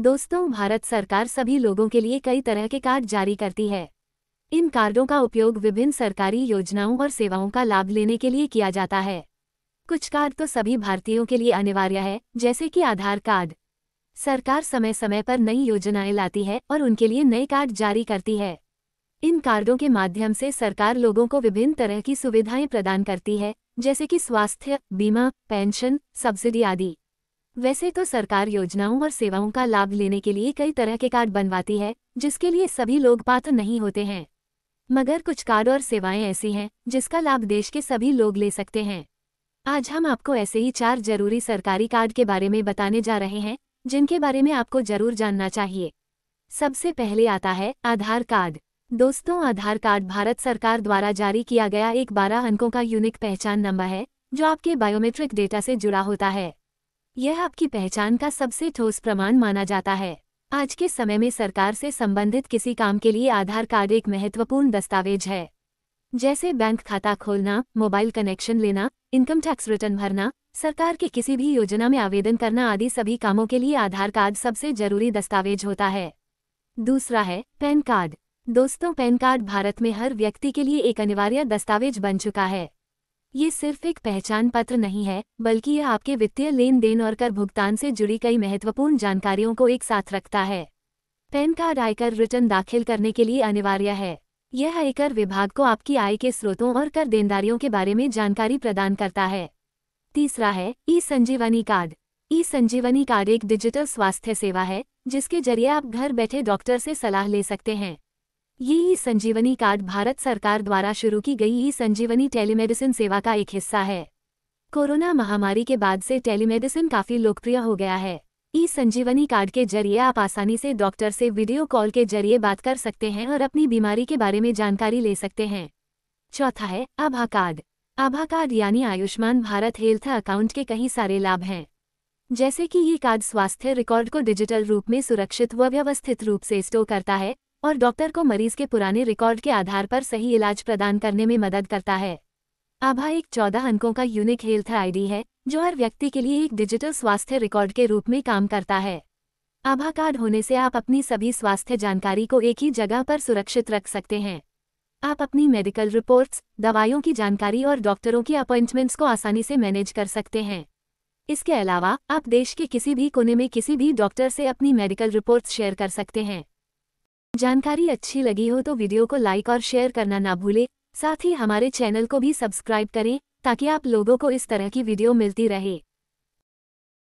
दोस्तों भारत सरकार सभी लोगों के लिए कई तरह के कार्ड जारी करती है इन कार्डों का उपयोग विभिन्न सरकारी योजनाओं और सेवाओं का लाभ लेने के लिए किया जाता है कुछ कार्ड तो सभी भारतीयों के लिए अनिवार्य है जैसे कि आधार कार्ड सरकार समय समय पर नई योजनाएं लाती है और उनके लिए नए कार्ड जारी करती है इन कार्डों के माध्यम से सरकार लोगों को विभिन्न तरह की सुविधाएं प्रदान करती है जैसे कि स्वास्थ्य बीमा पेंशन सब्सिडी आदि वैसे तो सरकार योजनाओं और सेवाओं का लाभ लेने के लिए कई तरह के कार्ड बनवाती है जिसके लिए सभी लोग पात्र नहीं होते हैं मगर कुछ कार्ड और सेवाएं ऐसी हैं जिसका लाभ देश के सभी लोग ले सकते हैं आज हम आपको ऐसे ही चार जरूरी सरकारी कार्ड के बारे में बताने जा रहे हैं जिनके बारे में आपको जरूर जानना चाहिए सबसे पहले आता है आधार कार्ड दोस्तों आधार कार्ड भारत सरकार द्वारा जारी किया गया एक बारह अंकों का यूनिक पहचान नंबर है जो आपके बायोमेट्रिक डेटा से जुड़ा होता है यह आपकी पहचान का सबसे ठोस प्रमाण माना जाता है आज के समय में सरकार से संबंधित किसी काम के लिए आधार कार्ड एक महत्वपूर्ण दस्तावेज है जैसे बैंक खाता खोलना मोबाइल कनेक्शन लेना इनकम टैक्स रिटर्न भरना सरकार के किसी भी योजना में आवेदन करना आदि सभी कामों के लिए आधार कार्ड सबसे जरूरी दस्तावेज होता है दूसरा है पैन कार्ड दोस्तों पैन कार्ड भारत में हर व्यक्ति के लिए एक अनिवार्य दस्तावेज बन चुका है ये सिर्फ एक पहचान पत्र नहीं है बल्कि यह आपके वित्तीय लेन देन और कर भुगतान से जुड़ी कई महत्वपूर्ण जानकारियों को एक साथ रखता है पैन कार्ड आयकर रिटर्न दाखिल करने के लिए अनिवार्य है यह आयकर विभाग को आपकी आय के स्रोतों और कर देनदारियों के बारे में जानकारी प्रदान करता है तीसरा है e Sanjeevani card e Sanjeevani card एक डिजिटल स्वास्थ्य सेवा है जिसके जरिए आप घर बैठे डॉक्टर से सलाह ले सकते हैं ये ई संजीवनी कार्ड भारत सरकार द्वारा शुरू की गई ई संजीवनी टेलीमेडिसिन सेवा का एक हिस्सा है कोरोना महामारी के बाद से टेलीमेडिसिन काफ़ी लोकप्रिय हो गया है ई संजीवनी कार्ड के जरिए आप आसानी से डॉक्टर से वीडियो कॉल के जरिए बात कर सकते हैं और अपनी बीमारी के बारे में जानकारी ले सकते हैं चौथा है आभा कार्ड आभा कार्ड यानी आयुष्मान भारत हेल्थ अकाउंट के कई सारे लाभ हैं जैसे कि ये कार्ड स्वास्थ्य रिकॉर्ड को डिजिटल रूप में सुरक्षित व व्यवस्थित रूप से स्टोर करता है और डॉक्टर को मरीज के पुराने रिकॉर्ड के आधार पर सही इलाज प्रदान करने में मदद करता है आभा एक चौदह अंकों का यूनिक हेल्थ आईडी है जो हर व्यक्ति के लिए एक डिजिटल स्वास्थ्य रिकॉर्ड के रूप में काम करता है आभा कार्ड होने से आप अपनी सभी स्वास्थ्य जानकारी को एक ही जगह पर सुरक्षित रख सकते हैं आप अपनी मेडिकल रिपोर्ट्स दवाइयों की जानकारी और डॉक्टरों की अपॉइंटमेंट्स को आसानी से मैनेज कर सकते हैं इसके अलावा आप देश के किसी भी कोने में किसी भी डॉक्टर से अपनी मेडिकल रिपोर्ट्स शेयर कर सकते हैं जानकारी अच्छी लगी हो तो वीडियो को लाइक और शेयर करना ना भूलें साथ ही हमारे चैनल को भी सब्सक्राइब करें ताकि आप लोगों को इस तरह की वीडियो मिलती रहे